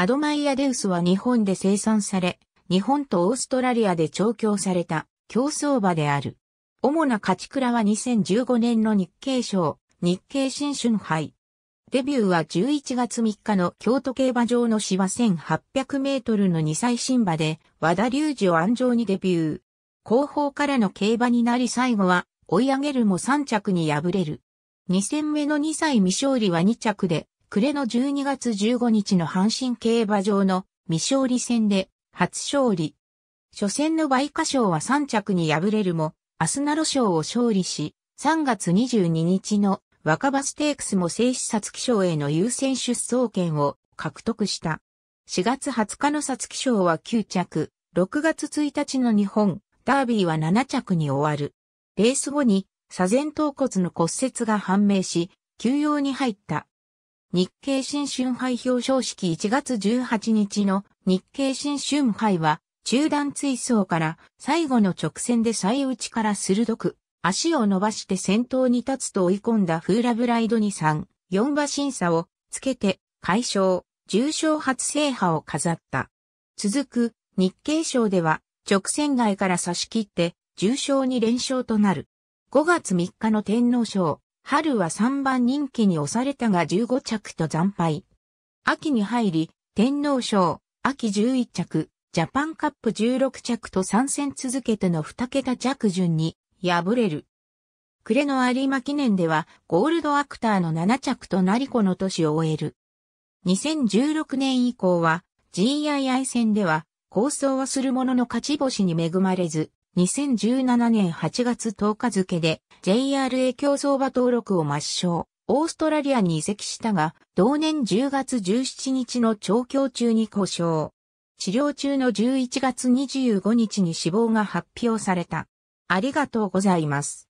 アドマイアデウスは日本で生産され、日本とオーストラリアで調教された競争馬である。主な勝ち倉は2015年の日経賞、日経新春杯。デビューは11月3日の京都競馬場の芝1800メートルの2歳新馬で和田隆二を安城にデビュー。後方からの競馬になり最後は追い上げるも3着に敗れる。2戦目の2歳未勝利は2着で暮れの12月15日の阪神競馬場の未勝利戦で初勝利。初戦のイカ賞は3着に敗れるも、アスナロ賞を勝利し、3月22日の若葉ステークスも静止サツキ賞への優先出走権を獲得した。4月20日のサツキ賞は9着、6月1日の日本、ダービーは7着に終わる。レース後に、左前頭骨の骨折が判明し、休養に入った。日経新春杯表彰式1月18日の日経新春杯は中段追走から最後の直線で最内から鋭く足を伸ばして先頭に立つと追い込んだフーラブライドに3、4馬審査をつけて解消、重賞初制覇を飾った。続く日経賞では直線外から差し切って重賞に連勝となる。5月3日の天皇賞春は3番人気に押されたが15着と惨敗。秋に入り、天皇賞、秋11着、ジャパンカップ16着と3戦続けての2桁着順に敗れる。暮れの有馬記念ではゴールドアクターの7着となりこの年を終える。2016年以降は GII 戦では構想はするものの勝ち星に恵まれず、2017年8月10日付で JRA 競争馬登録を抹消、オーストラリアに移籍したが、同年10月17日の調教中に故障。治療中の11月25日に死亡が発表された。ありがとうございます。